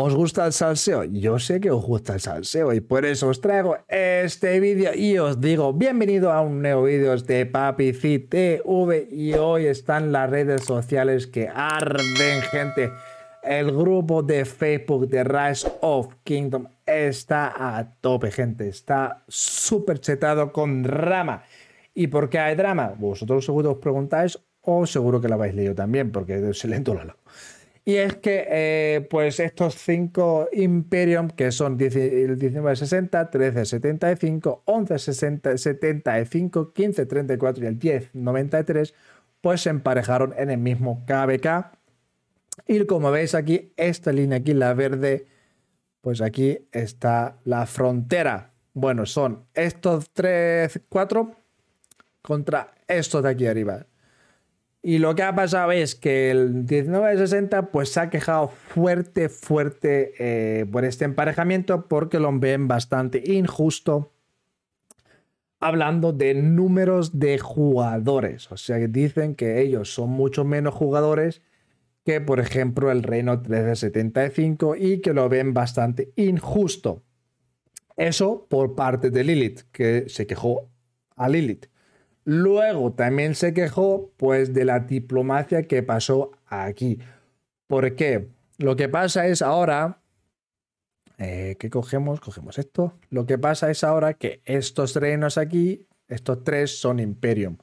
¿Os gusta el salseo? Yo sé que os gusta el salseo y por eso os traigo este vídeo y os digo bienvenido a un nuevo vídeo de este PapicTV y hoy están las redes sociales que arden gente. El grupo de Facebook de Rise of Kingdom está a tope gente, está súper chetado con drama. ¿Y por qué hay drama? Vosotros seguro os preguntáis o seguro que lo habéis leído también porque se excelente la y es que eh, pues estos cinco Imperium, que son el 1960, 1375, 1175, 1534 y el 1093, pues se emparejaron en el mismo KBK. Y como veis aquí, esta línea aquí, la verde, pues aquí está la frontera. Bueno, son estos 3, 4 contra estos de aquí arriba. Y lo que ha pasado es que el 1960 pues, se ha quejado fuerte, fuerte eh, por este emparejamiento porque lo ven bastante injusto. Hablando de números de jugadores. O sea, que dicen que ellos son mucho menos jugadores que, por ejemplo, el Reino 1375 y que lo ven bastante injusto. Eso por parte de Lilith, que se quejó a Lilith. Luego también se quejó pues de la diplomacia que pasó aquí. ¿Por qué? Lo que pasa es ahora... que eh, ¿Qué cogemos? Cogemos esto. Lo que pasa es ahora que estos reinos aquí, estos tres son Imperium.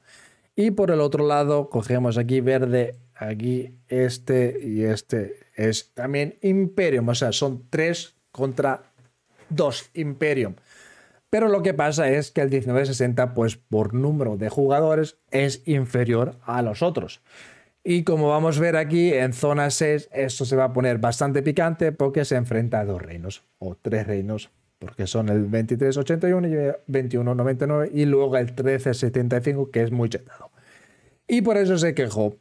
Y por el otro lado cogemos aquí verde, aquí este y este es también Imperium. O sea, son tres contra dos Imperium. Pero lo que pasa es que el 1960, pues por número de jugadores, es inferior a los otros. Y como vamos a ver aquí, en zona 6 esto se va a poner bastante picante porque se enfrenta a dos reinos, o tres reinos, porque son el 2381 y el 2199 y luego el 1375 que es muy chetado. Y por eso se quejó.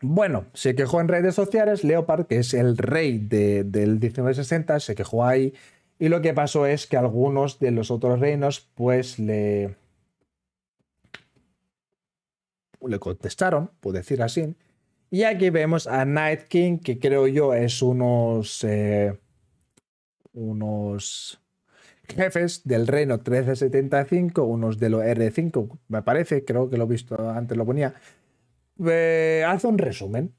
Bueno, se quejó en redes sociales, Leopard, que es el rey del 1960, se quejó ahí y lo que pasó es que algunos de los otros reinos, pues le. le contestaron, por decir así. Y aquí vemos a Night King, que creo yo es unos. Eh, unos jefes del reino 1375, unos de los R5, me parece, creo que lo he visto antes, lo ponía. Eh, hace un resumen.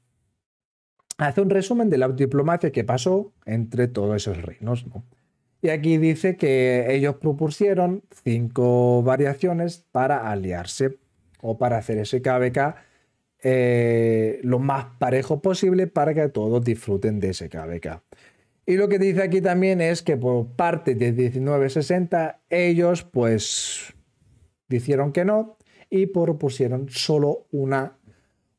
Hace un resumen de la diplomacia que pasó entre todos esos reinos, ¿no? Y aquí dice que ellos propusieron cinco variaciones para aliarse o para hacer ese KBK eh, lo más parejo posible para que todos disfruten de ese KBK. Y lo que dice aquí también es que por parte de 1960 ellos pues dijeron que no y propusieron solo una,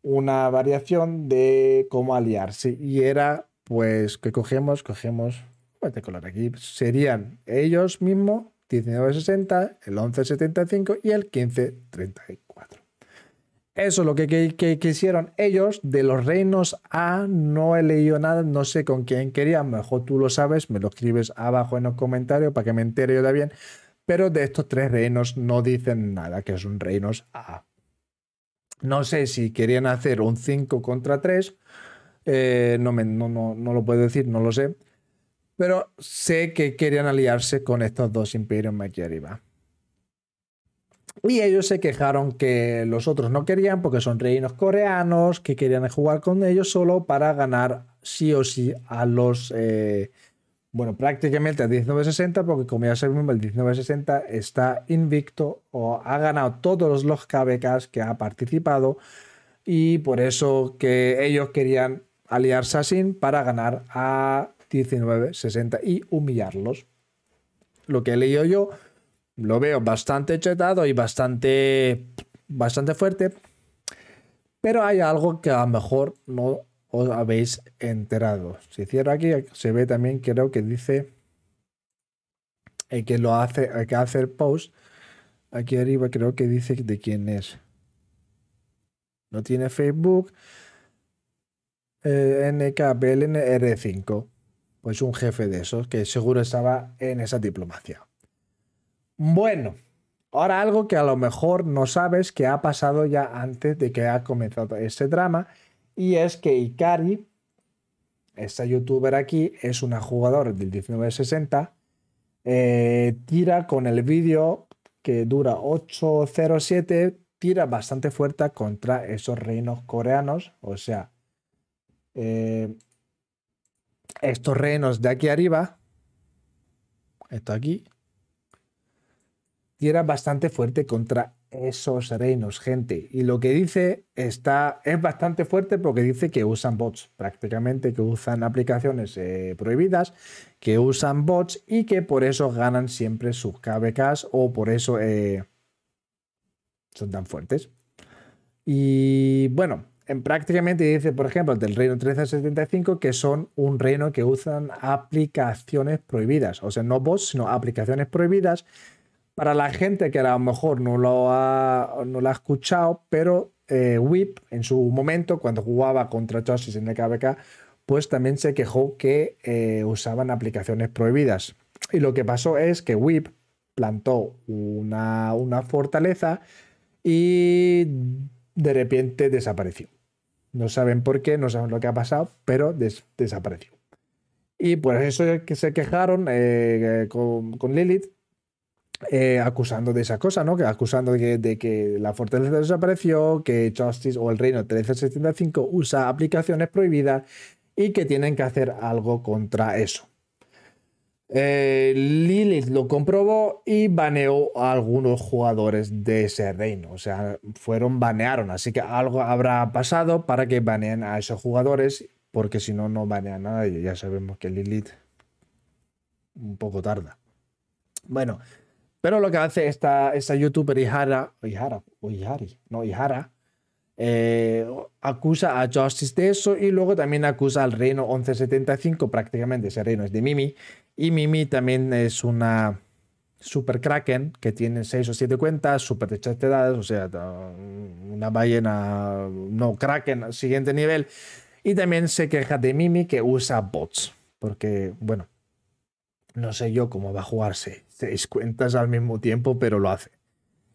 una variación de cómo aliarse. Y era pues que cogemos, cogemos pues Aquí serían ellos mismos 1960, el 1175 y el 1534. Eso es lo que, quisieron ellos de los reinos A. Ah, no he leído nada, no sé con quién querían. Mejor tú lo sabes, me lo escribes abajo en los comentarios para que me entere yo de bien. Pero de estos tres reinos no dicen nada, que son reinos A. No sé si querían hacer un 5 contra 3. Eh, no, no lo puedo decir, no lo sé pero sé que querían aliarse con estos dos imperios Y ellos se quejaron que los otros no querían porque son reinos coreanos, que querían jugar con ellos solo para ganar sí o sí a los... Eh, bueno, prácticamente a 1960, porque como ya sabemos, el 1960 está invicto o ha ganado todos los KBKs que ha participado y por eso que ellos querían aliarse a Sin para ganar a 1960 y humillarlos. Lo que he leído yo lo veo bastante chetado y bastante, bastante fuerte, pero hay algo que a lo mejor no os habéis enterado. Si cierro aquí, se ve también, creo que dice el que lo hace, el que hace post. Aquí arriba creo que dice de quién es. No tiene Facebook. Eh, NKBLNR5. Pues un jefe de esos que seguro estaba en esa diplomacia. Bueno, ahora algo que a lo mejor no sabes que ha pasado ya antes de que ha comenzado ese drama, y es que Ikari, esta youtuber aquí, es una jugadora del 1960, eh, tira con el vídeo que dura 807, tira bastante fuerte contra esos reinos coreanos, o sea, eh, estos reinos de aquí arriba, esto aquí, y era bastante fuerte contra esos reinos, gente. Y lo que dice está, es bastante fuerte porque dice que usan bots, prácticamente que usan aplicaciones eh, prohibidas, que usan bots y que por eso ganan siempre sus KBKs o por eso eh, son tan fuertes. Y bueno, prácticamente dice, por ejemplo, del reino 1375, que son un reino que usan aplicaciones prohibidas. O sea, no bots, sino aplicaciones prohibidas. Para la gente que a lo mejor no lo ha, no lo ha escuchado, pero eh, Whip, en su momento, cuando jugaba contra Chasis en el KBK, pues también se quejó que eh, usaban aplicaciones prohibidas. Y lo que pasó es que Whip plantó una, una fortaleza y de repente desapareció. No saben por qué, no saben lo que ha pasado, pero desapareció. Y por eso es que se quejaron eh, eh, con, Lilith, eh, acusando de esa cosa, ¿no? acusando de que, de que, la fortaleza desapareció, que Justice o el Reino 1375 usa aplicaciones prohibidas y que tienen que hacer algo contra eso. Eh, Lilith lo comprobó y baneó a algunos jugadores de ese reino. O sea, fueron banearon. Así que algo habrá pasado para que baneen a esos jugadores, porque si no, no banean nada. Y ya sabemos que Lilith un poco tarda. Bueno, pero lo que hace esta, youtuber Ihara, Ihara, o no, eh, acusa a Justice de eso y luego también acusa al reino 1175, prácticamente ese reino es de Mimi, y Mimi también es una super kraken que tiene 6 o 7 cuentas, super dechastedadas, o sea, mm, una ballena, no kraken, siguiente nivel. Y también se queja de Mimi que usa bots, porque, bueno, no sé yo cómo va a jugarse seis cuentas al mismo tiempo, pero lo hace.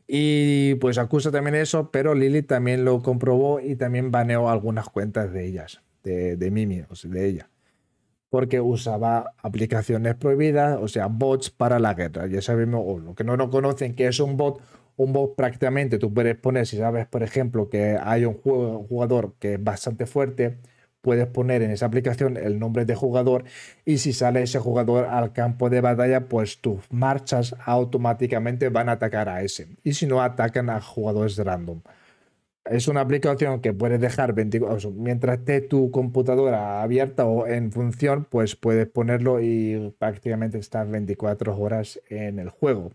Y pues acusa también eso, pero Lily también lo comprobó y también baneó algunas cuentas de ellas, de, de Mimi, o sea, de ella porque usaba aplicaciones prohibidas, o sea, bots para la guerra. Ya sabemos, o lo que no lo conocen, que es un bot, un bot prácticamente tú puedes poner, si sabes, por ejemplo, que hay un jugador que es bastante fuerte, puedes poner en esa aplicación el nombre de jugador y si sale ese jugador al campo de batalla, pues tus marchas automáticamente van a atacar a ese. Y si no, atacan a jugadores random es una aplicación que puedes dejar 24 mientras esté tu computadora abierta o en función, pues puedes ponerlo y prácticamente estar 24 horas en el juego.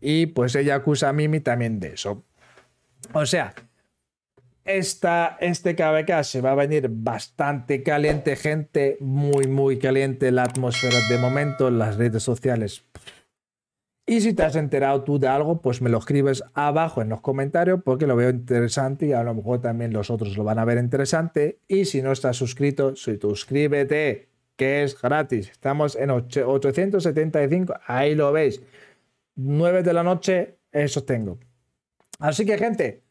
Y pues ella acusa a Mimi también de eso. O sea, este KBK se va a venir bastante caliente, gente, muy, muy caliente la atmósfera de momento, las redes sociales y si te has enterado tú de algo, pues me lo escribes abajo en los comentarios porque lo veo interesante y a lo mejor también los otros lo van a ver interesante. Y si no estás suscrito, suscríbete, que es gratis. Estamos en 875, ahí lo veis. 9 de la noche, eso tengo. Así que gente,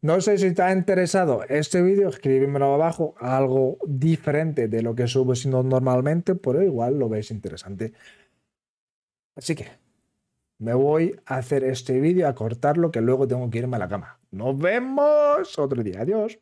no sé si está interesado este vídeo, escríbemelo abajo, algo diferente de lo que subo siendo normalmente, pero igual lo veis interesante. Así que me voy a hacer este vídeo, a cortarlo, que luego tengo que irme a la cama. Nos vemos otro día. Adiós.